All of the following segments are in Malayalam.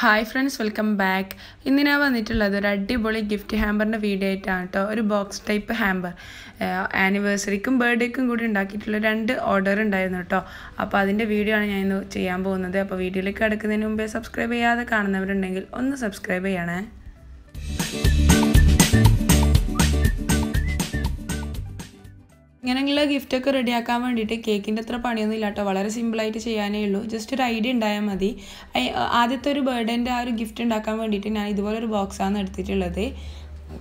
ഹായ് ഫ്രണ്ട്സ് വെൽക്കം ബാക്ക് ഇന്ന് ഞാൻ വന്നിട്ടുള്ളത് ഒരു അടിപൊളി ഗിഫ്റ്റ് ഹാമ്പറിൻ്റെ വീഡിയോ ആയിട്ടാണ് കേട്ടോ ഒരു ബോക്സ് ടൈപ്പ് ഹാമ്പർ ആനിവേഴ്സറിക്കും ബർത്ത്ഡേക്കും കൂടി ഉണ്ടാക്കിയിട്ടുള്ള രണ്ട് ഓർഡർ ഉണ്ടായിരുന്നു കേട്ടോ അപ്പോൾ അതിൻ്റെ വീഡിയോ ആണ് ഞാൻ ഇന്ന് ചെയ്യാൻ പോകുന്നത് അപ്പോൾ വീഡിയോയിലേക്ക് കിടക്കുന്നതിന് മുമ്പേ സബ്സ്ക്രൈബ് ചെയ്യാതെ കാണുന്നവരുണ്ടെങ്കിൽ ഒന്ന് സബ്സ്ക്രൈബ് ചെയ്യണേ ഗിഫ്റ്റൊക്കെ റെഡിയാക്കാൻ വേണ്ടിയിട്ട് കേക്കിൻ്റെ അത്ര പണിയൊന്നും ഇല്ല വളരെ സിമ്പിളായിട്ട് ചെയ്യാനേ ഉള്ളൂ ജസ്റ്റ് ഒരു ഐഡിയ ഉണ്ടായാൽ മതി ആദ്യത്തെ ഒരു ബർത്ത്ഡേൻ്റെ ആ ഒരു ഗിഫ്റ്റ് ഉണ്ടാക്കാൻ വേണ്ടിയിട്ട് ഞാൻ ഇതുപോലെ ഒരു ബോക്സാണ് എടുത്തിട്ടുള്ളത്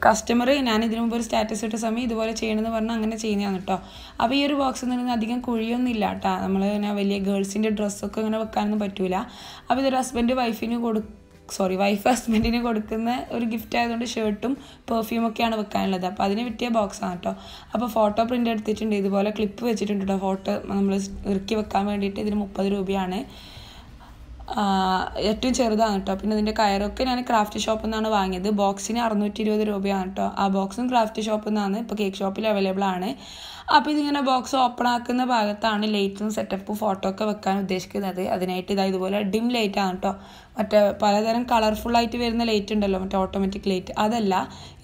കസ്റ്റമർ ഞാൻ ഇതിനു മുമ്പ് ഒരു സ്റ്റാറ്റസ് ഇട്ട സമയം ഇതുപോലെ ചെയ്യണമെന്ന് പറഞ്ഞാൽ അങ്ങനെ ചെയ്യുന്നതാണ് കേട്ടോ അപ്പോൾ ഈ ഒരു ബോക്സ് എന്ന് പറയുന്നത് അധികം കുഴിയൊന്നും ഇല്ല കേട്ടോ നമ്മൾ വലിയ ഗേൾസിൻ്റെ ഡ്രസ്സൊക്കെ അങ്ങനെ വെക്കാനൊന്നും പറ്റില്ല അപ്പോൾ ഇതൊരു ഹസ്ബൻഡ് വൈഫിന് കൊടുക്കും സോറി വൈഫ് ഹസ്ബൻഡിന് കൊടുക്കുന്ന ഒരു ഗിഫ്റ്റ് ആയതുകൊണ്ട് ഷർട്ടും പെർഫ്യൂമൊക്കെയാണ് വെക്കാനുള്ളത് അപ്പോൾ അതിന് വിറ്റിയ ബോക്സാണ് കേട്ടോ അപ്പോൾ ഫോട്ടോ പ്രിൻ്റ് എടുത്തിട്ടുണ്ട് ഇതുപോലെ ക്ലിപ്പ് വെച്ചിട്ടുണ്ട് കേട്ടോ ഫോട്ടോ നമ്മൾ ഇറുക്കി വെക്കാൻ വേണ്ടിയിട്ട് ഇതിന് മുപ്പത് രൂപയാണ് ഏറ്റവും ചെറുതാണ് കേട്ടോ പിന്നെ ഇതിൻ്റെ കയറൊക്കെ ഞാൻ ക്രാഫ്റ്റ് ഷോപ്പിൽ നിന്നാണ് വാങ്ങിയത് ബോക്സിന് അറുന്നൂറ്റി ഇരുപത് രൂപയാണ് കേട്ടോ ആ ബോക്സും ക്രാഫ്റ്റ് ഷോപ്പിൽ നിന്നാണ് ഇപ്പോൾ കേക്ക് ഷോപ്പിൽ അവൈലബിൾ ആണ് അപ്പോൾ ഇതിങ്ങനെ ബോക്സ് ഓപ്പൺ ആക്കുന്ന ഭാഗത്താണ് ലൈറ്റും സെറ്റപ്പ് ഫോട്ടോ ഒക്കെ വെക്കാൻ ഉദ്ദേശിക്കുന്നത് അതിനായിട്ട് ഇതാ ഇതുപോലെ ഡിം ലൈറ്റ് ആണ് കേട്ടോ മറ്റേ പലതരം കളർഫുള്ളായിട്ട് വരുന്ന ലൈറ്റ് ഉണ്ടല്ലോ മറ്റേ ഓട്ടോമാറ്റിക് ലൈറ്റ് അതല്ല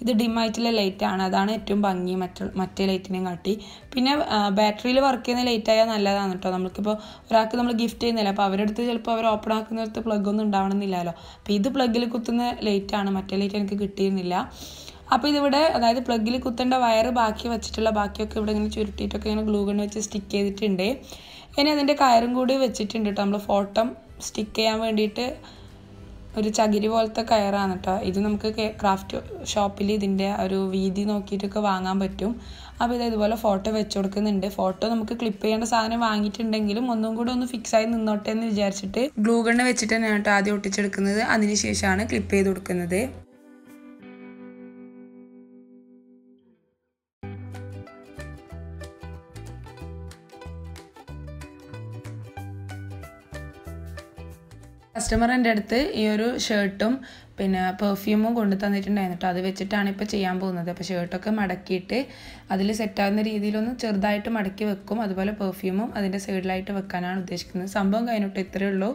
ഇത് ലൈറ്റ് ലൈറ്റാണ് അതാണ് ഏറ്റവും ഭംഗി മറ്റു മറ്റേ ലൈറ്റിനെ കാട്ടി പിന്നെ ബാറ്ററിയിൽ വർക്ക് ചെയ്യുന്ന ആയാൽ നല്ലതാണ് കേട്ടോ നമുക്കിപ്പോൾ ഒരാൾക്ക് നമ്മൾ ഗിഫ്റ്റ് ചെയ്യുന്നില്ല അപ്പോൾ അവരെടുത്ത് ചിലപ്പോൾ അവർ ഓപ്പൺ ആക്കുന്നിടത്ത് പ്ലഗ് ഒന്നും ഉണ്ടാവണമെന്നില്ലല്ലോ അപ്പോൾ ഇത് പ്ലഗിൽ കുത്തുന്ന ലൈറ്റാണ് മറ്റേ ലൈറ്റ് എനിക്ക് കിട്ടിയിരുന്നില്ല അപ്പോൾ ഇതിവിടെ അതായത് പ്ലഗിൽ കുത്തേണ്ട വയർ ബാക്കി വെച്ചിട്ടുള്ള ബാക്കിയൊക്കെ ഇവിടെ ഇങ്ങനെ ചുരുട്ടിയിട്ടൊക്കെ ഇങ്ങനെ ഗ്ലൂ ഗൺ വെച്ച് സ്റ്റിക്ക് ചെയ്തിട്ടുണ്ട് ഇനി അതിൻ്റെ കയറും കൂടി വെച്ചിട്ടുണ്ട് കേട്ടോ നമ്മൾ ഫോട്ടം സ്റ്റിക്ക് ചെയ്യാൻ വേണ്ടിയിട്ട് ഒരു ചകിരി പോലത്തെ കയറാണ് കേട്ടോ ഇത് നമുക്ക് ക്രാഫ്റ്റ് ഷോപ്പിൽ ഇതിൻ്റെ ഒരു വീതി നോക്കിയിട്ടൊക്കെ വാങ്ങാൻ പറ്റും അപ്പോൾ ഇത് ഇതുപോലെ ഫോട്ടോ വെച്ച് കൊടുക്കുന്നുണ്ട് ഫോട്ടോ നമുക്ക് ക്ലിപ്പ് ചെയ്യേണ്ട സാധനം വാങ്ങിയിട്ടുണ്ടെങ്കിലും ഒന്നും കൂടെ ഒന്ന് ഫിക്സ് ആയി നിന്നോട്ടെ എന്ന് വിചാരിച്ചിട്ട് ഗ്ലൂ ഗണ്ണ് വെച്ചിട്ട് തന്നെയാണ് കേട്ടോ ആദ്യം ഒട്ടിച്ചെടുക്കുന്നത് അതിനുശേഷമാണ് ക്ലിപ്പ് ചെയ്ത് കൊടുക്കുന്നത് കസ്റ്റമർ എൻ്റെ അടുത്ത് ഈ ഒരു ഷർട്ടും പിന്നെ പെർഫ്യൂമും കൊണ്ടു തന്നിട്ടുണ്ടായിരുന്നു കേട്ടോ അത് വെച്ചിട്ടാണ് ഇപ്പോൾ ചെയ്യാൻ പോകുന്നത് അപ്പോൾ ഷർട്ടൊക്കെ മടക്കിയിട്ട് അതിൽ സെറ്റാകുന്ന രീതിയിലൊന്ന് ചെറുതായിട്ട് മടക്കി വെക്കും അതുപോലെ പെർഫ്യൂമും അതിൻ്റെ സൈഡിലായിട്ട് വെക്കാനാണ് ഉദ്ദേശിക്കുന്നത് സംഭവം കഴിഞ്ഞിട്ട് ഇത്രയേ ഉള്ളൂ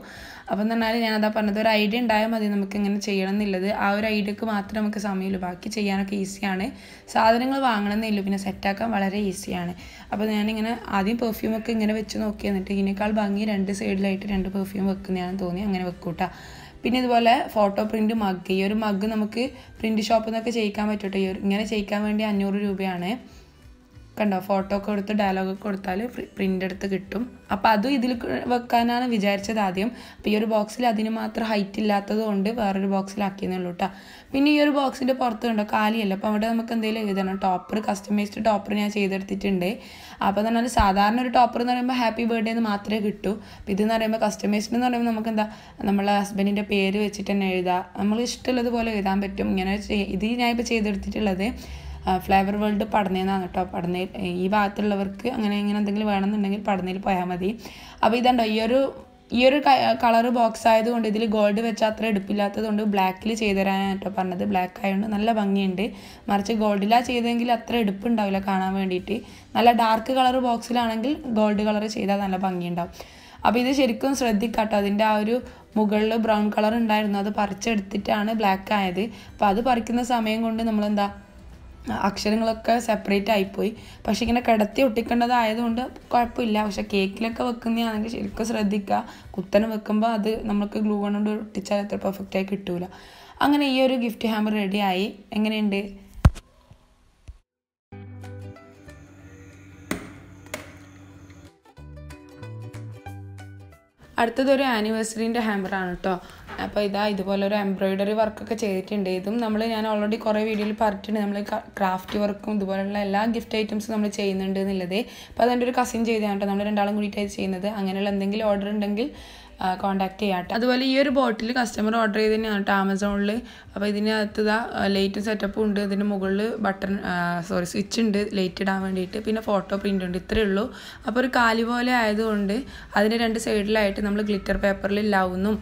അപ്പം എന്ന് പറഞ്ഞാൽ ഞാനതാ പറഞ്ഞത് ഒരു ഐഡിയ ഉണ്ടായാൽ മതി നമുക്ക് ഇങ്ങനെ ചെയ്യണം എന്നുള്ളത് ആ ഒരു ഐഡിയക്ക് മാത്രമേ നമുക്ക് സമയമുള്ളൂ ബാക്കി ചെയ്യാനൊക്കെ ഈസിയാണ് സാധനങ്ങൾ വാങ്ങണമെന്നില്ല പിന്നെ സെറ്റാക്കാൻ വളരെ ഈസിയാണ് അപ്പോൾ ഞാനിങ്ങനെ ആദ്യം പെർഫ്യൂമൊക്കെ ഇങ്ങനെ വെച്ച് നോക്കി എന്നിട്ട് ഇതിനേക്കാൾ ഭംഗി രണ്ട് സൈഡിലായിട്ട് രണ്ട് പെർഫ്യൂം വെക്കുന്നതാണെന്ന് തോന്നി അങ്ങനെ വെക്കൂട്ടാ പിന്നെ ഇതുപോലെ ഫോട്ടോ പ്രിൻ്റ് മഗ് ഈ ഒരു മഗ് നമുക്ക് പ്രിൻ്റ് ഷോപ്പിൽ നിന്നൊക്കെ ചെയ്യിക്കാൻ പറ്റും ഇങ്ങനെ ചെയ്യിക്കാൻ വേണ്ടി അഞ്ഞൂറ് രൂപയാണ് കണ്ടോ ഫോട്ടോ ഒക്കെ കൊടുത്ത് ഡയലോഗ് ഒക്കെ കൊടുത്താൽ പ്രിന്റ് എടുത്ത് കിട്ടും അപ്പോൾ അതും ഇതിൽ വെക്കാനാണ് വിചാരിച്ചത് ആദ്യം അപ്പോൾ ഈ ഒരു ബോക്സിൽ അതിന് മാത്രം ഹൈറ്റ് ഇല്ലാത്തത് കൊണ്ട് വേറൊരു ബോക്സിലാക്കിയെന്നേ ഉള്ളൂ കേട്ടോ പിന്നെ ഈ ഒരു ബോക്സിൻ്റെ പുറത്ത് കണ്ടോ കാലിയല്ല അപ്പോൾ അവിടെ നമുക്ക് എന്തെങ്കിലും എഴുതണം ടോപ്പർ കസ്റ്റമൈസ്ഡ് ടോപ്പർ ഞാൻ ചെയ്തെടുത്തിട്ടുണ്ട് അപ്പോൾ എന്ന് പറഞ്ഞാൽ സാധാരണ ഒരു ടോപ്പർ എന്ന് പറയുമ്പോൾ ഹാപ്പി ബർത്ത്ഡേ എന്ന് മാത്രമേ കിട്ടൂ ഇതെന്ന് പറയുമ്പോൾ കസ്റ്റമൈസ്ഡ് എന്ന് പറയുമ്പോൾ നമുക്ക് എന്താ നമ്മളെ ഹസ്ബൻഡിൻ്റെ പേര് വെച്ചിട്ട് തന്നെ എഴുതാം നമ്മൾ ഇഷ്ടമുള്ളത് പോലെ എഴുതാൻ പറ്റും ഇങ്ങനെ ഇത് ഞാനിപ്പോൾ ചെയ്തെടുത്തിട്ടുള്ളത് ഫ്ലേവർ വേൾഡ് പടന്നേന്നാണ് കേട്ടോ പഠനയിൽ ഈ ഭാഗത്തുള്ളവർക്ക് അങ്ങനെ ഇങ്ങനെ എന്തെങ്കിലും വേണമെന്നുണ്ടെങ്കിൽ പഠനയിൽ പോയാൽ മതി അപ്പോൾ ഇതുണ്ടോ ഈ ഒരു ഈ ഒരു കളർ ബോക്സ് ആയതുകൊണ്ട് ഇതിൽ ഗോൾഡ് വെച്ചാൽ അത്ര കൊണ്ട് ബ്ലാക്കിൽ കേട്ടോ പറഞ്ഞത് ബ്ലാക്ക് ആയതുകൊണ്ട് നല്ല ഭംഗിയുണ്ട് മറിച്ച് ഗോൾഡിലാ ചെയ്തെങ്കിൽ അത്ര എടുപ്പുണ്ടാവില്ല കാണാൻ വേണ്ടിയിട്ട് നല്ല ഡാർക്ക് കളർ ബോക്സിലാണെങ്കിൽ ഗോൾഡ് കളർ ചെയ്താൽ നല്ല ഭംഗിയുണ്ടാവും അപ്പോൾ ഇത് ശരിക്കും ശ്രദ്ധിക്കാട്ടോ അതിൻ്റെ ആ ഒരു മുകളിൽ ബ്രൗൺ കളർ ഉണ്ടായിരുന്നു അത് പറിച്ചെടുത്തിട്ടാണ് ബ്ലാക്ക് ആയത് അപ്പോൾ അത് പറിക്കുന്ന സമയം കൊണ്ട് നമ്മളെന്താ അക്ഷരങ്ങളൊക്കെ സെപ്പറേറ്റ് ആയിപ്പോയി പക്ഷെ ഇങ്ങനെ കിടത്തി ഒട്ടിക്കേണ്ടതായതുകൊണ്ട് കുഴപ്പമില്ല പക്ഷെ കേക്കിലൊക്കെ വെക്കുന്നതാണെങ്കിൽ ശരിക്കും ശ്രദ്ധിക്കുക കുത്തനെ വെക്കുമ്പോൾ അത് നമുക്ക് ഗ്ലൂ കൊണ്ട് ഒട്ടിച്ചാൽ അത്ര പെർഫെക്റ്റായി കിട്ടൂല അങ്ങനെ ഈ ഒരു ഗിഫ്റ്റ് ഹാമർ റെഡിയായി എങ്ങനെയുണ്ട് അടുത്തതൊരു ആനിവേഴ്സറിൻ്റെ ഹാമറാണ് കേട്ടോ അപ്പോൾ ഇതാ ഇതുപോലെ ഒരു എംബ്രോയ്ഡറി വർക്കൊക്കെ ചെയ്തിട്ടുണ്ട് ഇതും നമ്മൾ ഞാൻ ഓൾറെഡി കുറേ വീഡിയോയിൽ പറഞ്ഞിട്ടുണ്ട് നമ്മൾ ക്രാഫ്റ്റ് വർക്കും ഇതുപോലെയുള്ള എല്ലാ ഗിഫ്റ്റ് ഐറ്റംസും നമ്മൾ ചെയ്യുന്നുണ്ട് എന്നുള്ളത് അപ്പോൾ അതെൻ്റെ ഒരു കസിൻ ചെയ്തതാണ് കേട്ടോ നമ്മൾ രണ്ടാളും കൂടിയിട്ടായി ചെയ്യുന്നത് അങ്ങനെയുള്ള എന്തെങ്കിലും ഓർഡർ ഉണ്ടെങ്കിൽ കോണ്ടാക്ട് ചെയ്യാട്ടോ അതുപോലെ ഈ ഒരു ബോട്ടിൽ കസ്റ്റമർ ഓർഡർ ചെയ്തതിനാണ് കേട്ടോ ആമസോണിൽ അപ്പോൾ ഇതിനകത്ത് ഇതാ ലൈറ്റ് സെറ്റപ്പും ഉണ്ട് ഇതിന് മുകളിൽ ബട്ടൺ സോറി സ്വിച്ച് ഉണ്ട് ലൈറ്റ് ഇടാൻ വേണ്ടിയിട്ട് പിന്നെ ഫോട്ടോ പ്രിൻ്റ് ഉണ്ട് ഇത്രയേ ഉള്ളൂ അപ്പോൾ ഒരു കാലി പോലെ ആയതുകൊണ്ട് അതിൻ്റെ രണ്ട് സൈഡിലായിട്ട് നമ്മൾ ഗ്ലിറ്റർ പേപ്പറിൽ ഇല്ലാവുന്നു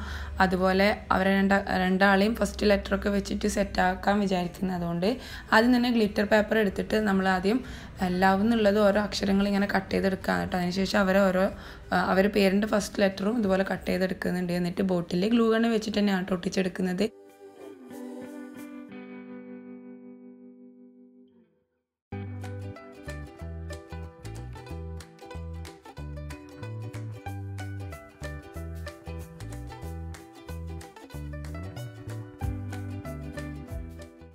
അതുപോലെ അവരെ രണ്ട രണ്ടാളെയും ഫസ്റ്റ് ലെറ്ററൊക്കെ വെച്ചിട്ട് സെറ്റാക്കാൻ വിചാരിക്കുന്നത് അതുകൊണ്ട് ആദ്യം തന്നെ ഗ്ലിറ്റർ പേപ്പർ എടുത്തിട്ട് നമ്മൾ ആദ്യം ലവ് ഓരോ അക്ഷരങ്ങൾ ഇങ്ങനെ കട്ട് ചെയ്തെടുക്കുകയാണ് കേട്ടോ അതിനുശേഷം അവരെ ഓരോ അവരുടെ പേരിൻ്റെ ഫസ്റ്റ് ലെറ്ററും ഇതുപോലെ കട്ട് കട്ട് ചെയ്തെടുക്കുന്നുണ്ട് എന്നിട്ട് ബോട്ടിൽ ഗ്ലൂ ഗണ്ണ് വെച്ചിട്ട് തന്നെ ആട്ടോ ഒട്ടിച്ചെടുക്കുന്നത്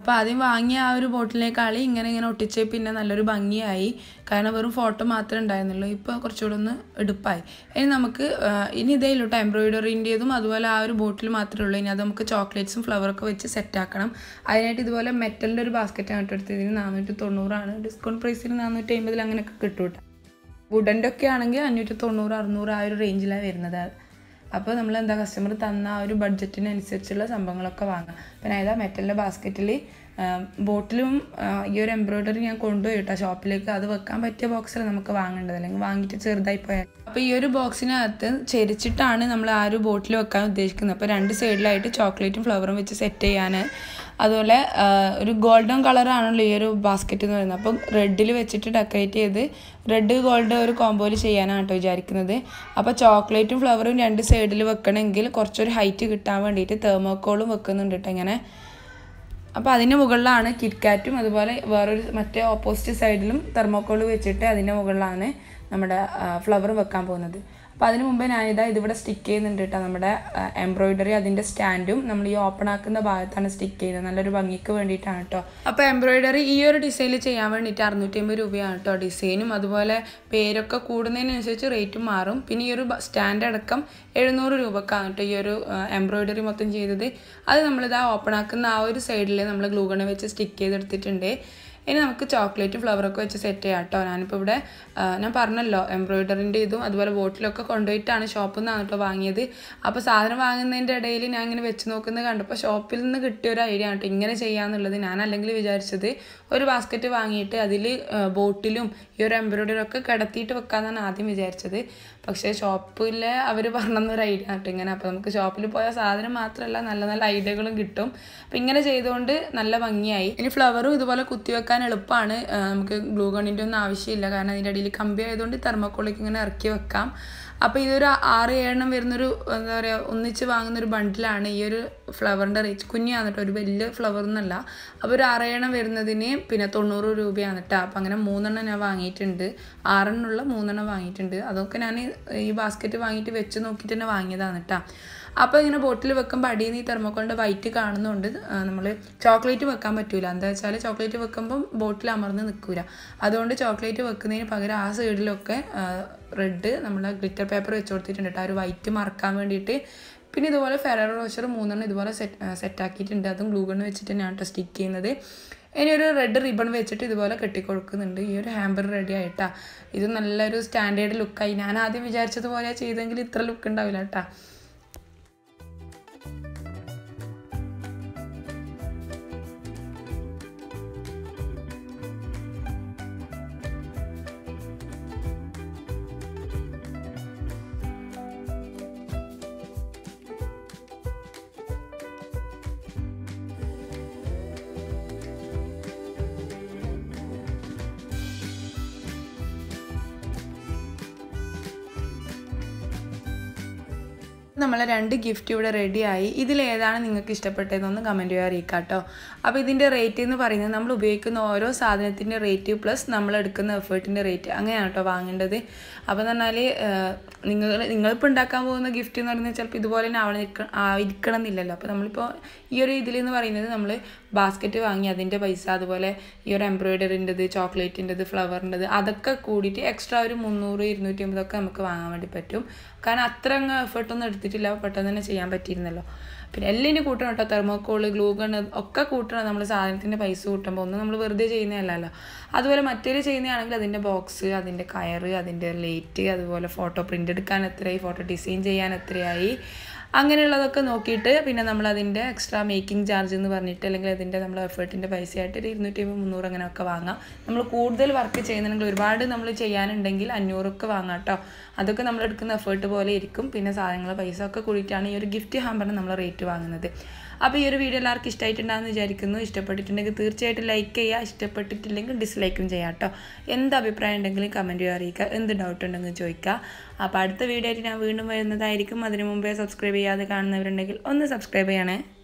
അപ്പോൾ ആദ്യം വാങ്ങിയ ആ ഒരു ബോട്ടിലേക്കാളി ഇങ്ങനെ ഇങ്ങനെ ഒട്ടിച്ച് പിന്നെ നല്ലൊരു ഭംഗിയായി കാരണം വെറും ഫോട്ടോ മാത്രമേ ഉണ്ടായിരുന്നുള്ളൂ ഇപ്പോൾ കുറച്ചുകൂടെ ഒന്ന് എടുപ്പായി ഇനി നമുക്ക് ഇനി ഇതേ ഇല്ലോട്ടോ എംബ്രോയിഡറിൻ്റെതും അതുപോലെ ആ ഒരു ബോട്ടിൽ മാത്രമേ ഉള്ളൂ ഇനി അത് നമുക്ക് ചോക്ലേറ്റ്സും ഫ്ലവറൊക്കെ വെച്ച് സെറ്റാക്കണം അതിനായിട്ട് ഇതുപോലെ മെറ്റലിൻ്റെ ഒരു ബാസ്ക്കറ്റാണ് കേട്ടോ എടുത്തത് ഇതിന് നാനൂറ്റി തൊണ്ണൂറാണ് ഡിസ്കൗണ്ട് പ്രൈസിന് നാനൂറ്റി അമ്പതിൽ അങ്ങനെയൊക്കെ കിട്ടും കേട്ടോ വുഡൻ്റെ ഒക്കെ ആണെങ്കിൽ അഞ്ഞൂറ്റി തൊണ്ണൂറ് അറുന്നൂറ് ആ ഒരു റേഞ്ചിലാണ് വരുന്നത് അപ്പോൾ നമ്മൾ എന്താ കസ്റ്റമർ തന്ന ആ ഒരു ബഡ്ജറ്റിനനുസരിച്ചുള്ള സംഭവങ്ങളൊക്കെ വാങ്ങാം പിന്നെ അതായത് മെറ്റലിൻ്റെ ബാസ്ക്കറ്റിൽ ബോട്ടിലും ഈ ഒരു എംബ്രോയ്ഡറി ഞാൻ കൊണ്ടുപോയി കേട്ടോ ഷോപ്പിലേക്ക് അത് വെക്കാൻ പറ്റിയ ബോക്സല്ല നമുക്ക് വാങ്ങേണ്ടത് അല്ലെങ്കിൽ വാങ്ങിയിട്ട് ചെറുതായി പോയാൽ അപ്പോൾ ഈ ഒരു ബോക്സിനകത്ത് ചെരിച്ചിട്ടാണ് നമ്മൾ ആ ഒരു ബോട്ടിൽ വെക്കാൻ ഉദ്ദേശിക്കുന്നത് അപ്പോൾ രണ്ട് സൈഡിലായിട്ട് ചോക്ലേറ്റും ഫ്ലവറും വെച്ച് സെറ്റ് ചെയ്യാൻ അതുപോലെ ഒരു ഗോൾഡൻ കളറാണല്ലോ ഈ ഒരു ബാസ്ക്കറ്റ് എന്ന് പറയുന്നത് അപ്പം റെഡിൽ വെച്ചിട്ട് ഡെക്കറേറ്റ് ചെയ്ത് റെഡ് ഗോൾഡ് ഒരു കോമ്പോയിൽ ചെയ്യാനാണ് കേട്ടോ വിചാരിക്കുന്നത് അപ്പോൾ ചോക്ലേറ്റും ഫ്ലവറും രണ്ട് സൈഡിൽ വെക്കണമെങ്കിൽ കുറച്ചൊരു ഹൈറ്റ് കിട്ടാൻ വേണ്ടിയിട്ട് തേർമോക്കോളും വെക്കുന്നുണ്ട് കേട്ടോ ഇങ്ങനെ അപ്പോൾ അതിൻ്റെ മുകളിലാണ് കിറ്റ്കാറ്റും അതുപോലെ വേറൊരു മറ്റേ ഓപ്പോസിറ്റ് സൈഡിലും തെർമോക്കോൾ വെച്ചിട്ട് അതിൻ്റെ മുകളിലാണ് നമ്മുടെ ഫ്ലവർ വെക്കാൻ പോകുന്നത് അപ്പോൾ അതിന് മുമ്പേ ഞാനിതാ ഇതിവിടെ സ്റ്റിക്ക് ചെയ്യുന്നുണ്ട് കേട്ടോ നമ്മുടെ എംബ്രോയിഡറി അതിൻ്റെ സ്റ്റാൻഡും നമ്മൾ ഈ ഓപ്പൺ ആക്കുന്ന ഭാഗത്താണ് സ്റ്റിക്ക് ചെയ്യുന്നത് നല്ലൊരു ഭംഗിക്ക് വേണ്ടിയിട്ടാണ് കേട്ടോ അപ്പോൾ എംബ്രോയിഡറി ഈ ഒരു ഡിസൈനിൽ ചെയ്യാൻ വേണ്ടിയിട്ട് അറുന്നൂറ്റമ്പത് രൂപയാണ് കേട്ടോ ഡിസൈനും അതുപോലെ പേരൊക്കെ കൂടുന്നതിനനുസരിച്ച് റേറ്റും മാറും പിന്നെ ഈ ഒരു സ്റ്റാൻഡ് അടക്കം എഴുന്നൂറ് രൂപക്കാണ് കേട്ടോ ഈ ഒരു എംബ്രോയിഡറി മൊത്തം ചെയ്തത് അത് നമ്മളിതാ ഓപ്പൺ ആക്കുന്ന ആ ഒരു സൈഡിൽ നമ്മൾ ഗ്ലൂഗണ് വെച്ച് സ്റ്റിക്ക് ചെയ്തെടുത്തിട്ടുണ്ട് ഇനി നമുക്ക് ചോക്ലേറ്റ് ഫ്ലവറൊക്കെ വെച്ച് സെറ്റ് ചെയ്യാം കേട്ടോ ഞാനിപ്പോൾ ഇവിടെ ഞാൻ പറഞ്ഞല്ലോ എംബ്രോയിഡറിൻ്റെ ഇതും അതുപോലെ ബോട്ടിലൊക്കെ കൊണ്ടുപോയിട്ടാണ് ഷോപ്പിൽ നിന്നാണ് കേട്ടോ വാങ്ങിയത് അപ്പോൾ സാധനം വാങ്ങുന്നതിൻ്റെ ഇടയിൽ ഞാൻ ഇങ്ങനെ വെച്ച് നോക്കുന്നത് കണ്ടപ്പോൾ ഷോപ്പിൽ നിന്ന് കിട്ടിയ ഒരു ഐഡിയ കേട്ടോ ഇങ്ങനെ ചെയ്യാമെന്നുള്ളത് ഞാൻ അല്ലെങ്കിൽ വിചാരിച്ചത് ഒരു ബാസ്ക്കറ്റ് വാങ്ങിയിട്ട് അതിൽ ബോട്ടിലും ഈ ഒരു എംബ്രോയിഡറി ഒക്കെ കിടത്തിയിട്ട് വെക്കാമെന്നാണ് ആദ്യം വിചാരിച്ചത് പക്ഷേ ഷോപ്പിൽ അവർ പറഞ്ഞൊരു ഐഡിയ കേട്ടോ ഇങ്ങനെ അപ്പോൾ നമുക്ക് ഷോപ്പിൽ പോയ സാധനം മാത്രമല്ല നല്ല നല്ല ഐഡിയകളും കിട്ടും അപ്പം ഇങ്ങനെ ചെയ്തുകൊണ്ട് നല്ല ഭംഗിയായി ഇനി ഫ്ലവറും ഇതുപോലെ കുത്തി വെക്കാൻ എളുപ്പമാണ് നമുക്ക് ഗ്ലൂ ഗണ്ണിൻ്റെ ഒന്നും ആവശ്യമില്ല കാരണം അതിൻ്റെ ഇടയിൽ കമ്പി ആയതുകൊണ്ട് തെർമക്കോളിലേക്ക് ഇങ്ങനെ ഇറക്കി വെക്കാം അപ്പോൾ ഇതൊരു ആറ് ഏഴെണ്ണം വരുന്നൊരു എന്താ പറയുക ഒന്നിച്ച് ഒരു ബണ്ടിലാണ് ഈ ഒരു ഫ്ലവറിൻ്റെ റേറ്റ് കുഞ്ഞാണ് കേട്ടോ ഒരു വലിയ ഫ്ലവർ എന്നല്ല അപ്പോൾ ഒരു എണ്ണം വരുന്നതിന് പിന്നെ തൊണ്ണൂറ് രൂപയാണ് കേട്ടോ അപ്പം അങ്ങനെ മൂന്നെണ്ണം ഞാൻ വാങ്ങിയിട്ടുണ്ട് ആറെണ്ണമുള്ള മൂന്നെണ്ണം വാങ്ങിയിട്ടുണ്ട് അതൊക്കെ ഞാൻ ഈ ബാസ്ക്കറ്റ് വാങ്ങിയിട്ട് വെച്ച് നോക്കിയിട്ട് തന്നെ വാങ്ങിയതാണ് കേട്ടോ അപ്പോൾ ഇങ്ങനെ ബോട്ടിൽ വെക്കുമ്പോൾ അടിയിൽ നിന്ന് ഈ തെർമോക്കോളിൻ്റെ വൈറ്റ് കാണുന്നുണ്ട് നമ്മൾ ചോക്ലേറ്റ് വെക്കാൻ പറ്റില്ല എന്താ വെച്ചാൽ ചോക്ലേറ്റ് വെക്കുമ്പം ബോട്ടിൽ അമർന്ന് നിൽക്കില്ല അതുകൊണ്ട് ചോക്ലേറ്റ് വെക്കുന്നതിന് പകരം ആ സൈഡിലൊക്കെ റെഡ് നമ്മൾ ഗ്ലിറ്റർ പേപ്പർ വെച്ച് കൊടുത്തിട്ടുണ്ട് ആ ഒരു വൈറ്റ് മറക്കാൻ വേണ്ടിയിട്ട് പിന്നെ ഇതുപോലെ ഫെററോ റോഷർ മൂന്നെണ്ണം ഇതുപോലെ സെറ്റ് സെറ്റാക്കിയിട്ടുണ്ട് അതും ഗ്ലൂഗണ് വെച്ചിട്ട് തന്നെയാണ് കേട്ടോ സ്റ്റിക്ക് ചെയ്യുന്നത് ഇനി ഒരു റെഡ് റിബൺ വെച്ചിട്ട് ഇതുപോലെ കെട്ടിക്കൊടുക്കുന്നുണ്ട് ഈ ഒരു ഹാമ്പർ റെഡി ആയിട്ടാ ഇത് നല്ലൊരു സ്റ്റാൻഡേർഡ് ലുക്കായി ഞാൻ ആദ്യം വിചാരിച്ചതുപോലെ ചെയ്തെങ്കിൽ ഇത്ര ലുക്ക് ഉണ്ടാവില്ല കേട്ടോ നമ്മളെ രണ്ട് ഗിഫ്റ്റ് ഇവിടെ റെഡിയായി ഇതിലേതാണ് നിങ്ങൾക്ക് ഇഷ്ടപ്പെട്ടതെന്നൊന്ന് കമൻറ്റ് ചെയ്യാൻ കേട്ടോ അപ്പോൾ ഇതിൻ്റെ റേറ്റ് എന്ന് പറയുന്നത് നമ്മൾ ഉപയോഗിക്കുന്ന ഓരോ സാധനത്തിൻ്റെ റേറ്റ് പ്ലസ് നമ്മൾ എടുക്കുന്ന എഫേർട്ടിൻ്റെ റേറ്റ് അങ്ങനെയാണ് കേട്ടോ വാങ്ങേണ്ടത് അപ്പോൾ എന്ന് പറഞ്ഞാൽ നിങ്ങൾ നിങ്ങളിപ്പോൾ ഉണ്ടാക്കാൻ പോകുന്ന ഗിഫ്റ്റ് എന്ന് പറയുന്നത് ചിലപ്പോൾ ഇതുപോലെ തന്നെ ആവണം ആയിരിക്കണം എന്നില്ലല്ലോ അപ്പോൾ നമ്മളിപ്പോൾ ഈ ഒരു ഇതിൽ എന്ന് പറയുന്നത് നമ്മൾ ബാസ്ക്കറ്റ് വാങ്ങി അതിൻ്റെ പൈസ അതുപോലെ ഈ ഒരു എംബ്രോയ്ഡറിൻ്റെത് ചോക്ലേറ്റിൻ്റെത് ഫ്ലവറിൻ്റെത് അതൊക്കെ കൂടിയിട്ട് എക്സ്ട്രാ ഒരു മുന്നൂറ് ഇരുന്നൂറ്റി അമ്പതൊക്കെ നമുക്ക് വാങ്ങാൻ വേണ്ടി പറ്റും കാരണം അത്ര അങ്ങ് എഫേർട്ടൊന്നും എടുത്തിട്ടില്ല പെട്ടെന്ന് തന്നെ ചെയ്യാൻ പറ്റിയിരുന്നല്ലോ പിന്നെ എല്ലാം കൂട്ടണം കേട്ടോ തെർമോക്കോള് ഗ്ലൂഗണ് ഒക്കെ കൂട്ടണം നമ്മൾ സാധനത്തിൻ്റെ പൈസ കൂട്ടുമ്പോൾ ഒന്നും നമ്മൾ വെറുതെ ചെയ്യുന്നതല്ലല്ലോ അതുപോലെ മറ്റൊരു ചെയ്യുന്നതാണെങ്കിൽ അതിൻ്റെ ബോക്സ് അതിൻ്റെ കയറ് അതിൻ്റെ ലേറ്റ് അതുപോലെ ഫോട്ടോ പ്രിൻ്റ് എടുക്കാൻ എത്രയായി ഫോട്ടോ ഡിസൈൻ ചെയ്യാൻ എത്രയായി അങ്ങനെയുള്ളതൊക്കെ നോക്കിയിട്ട് പിന്നെ നമ്മൾ അതിൻ്റെ എക്സ്ട്രാ മേക്കിംഗ് ചാർജ് എന്ന് പറഞ്ഞിട്ട് അല്ലെങ്കിൽ അതിൻ്റെ നമ്മൾ എഫേർട്ടിൻ്റെ പൈസയായിട്ട് ഒരു ഇരുന്നൂറ്റി അമ്പത് മുന്നൂറ് അങ്ങനെയൊക്കെ വാങ്ങാം നമ്മൾ കൂടുതൽ വർക്ക് ചെയ്യുന്നുണ്ടെങ്കിൽ ഒരുപാട് നമ്മൾ ചെയ്യാനുണ്ടെങ്കിൽ അഞ്ഞൂറൊക്കെ വാങ്ങാം കേട്ടോ അതൊക്കെ നമ്മൾ എടുക്കുന്ന എഫേർട്ട് പോലെ ഇരിക്കും പിന്നെ സാധനങ്ങൾ പൈസ ഒക്കെ കൂടിയിട്ടാണ് ഈ ഒരു ഗിഫ്റ്റ് ഹാമ്പറിന് നമ്മൾ റേറ്റ് വാങ്ങുന്നത് അപ്പോൾ ഈ ഒരു വീഡിയോ എല്ലാവർക്കും ഇഷ്ടമായിട്ടുണ്ടാകുമെന്ന് വിചാരിക്കുന്നു ഇഷ്ടപ്പെട്ടിട്ടുണ്ടെങ്കിൽ തീർച്ചയായിട്ടും ലൈക്ക് ചെയ്യുക ഇഷ്ടപ്പെട്ടിട്ടില്ലെങ്കിൽ ഡിസ്ലൈക്കും ചെയ്യാം കേട്ടോ എന്ത് അഭിപ്രായം ഉണ്ടെങ്കിലും കമൻറ്റ് അറിയിക്കുക എന്ത് ഡൗട്ട് ഉണ്ടെങ്കിൽ ചോദിക്കുക അപ്പോൾ അടുത്ത വീഡിയോ ആയിട്ട് ഞാൻ വീണ്ടും വരുന്നതായിരിക്കും അതിന് മുമ്പേ സബ്സ്ക്രൈബ് ചെയ്യാതെ കാണുന്നവരുണ്ടെങ്കിൽ ഒന്ന് സബ്സ്ക്രൈബ് ചെയ്യണേ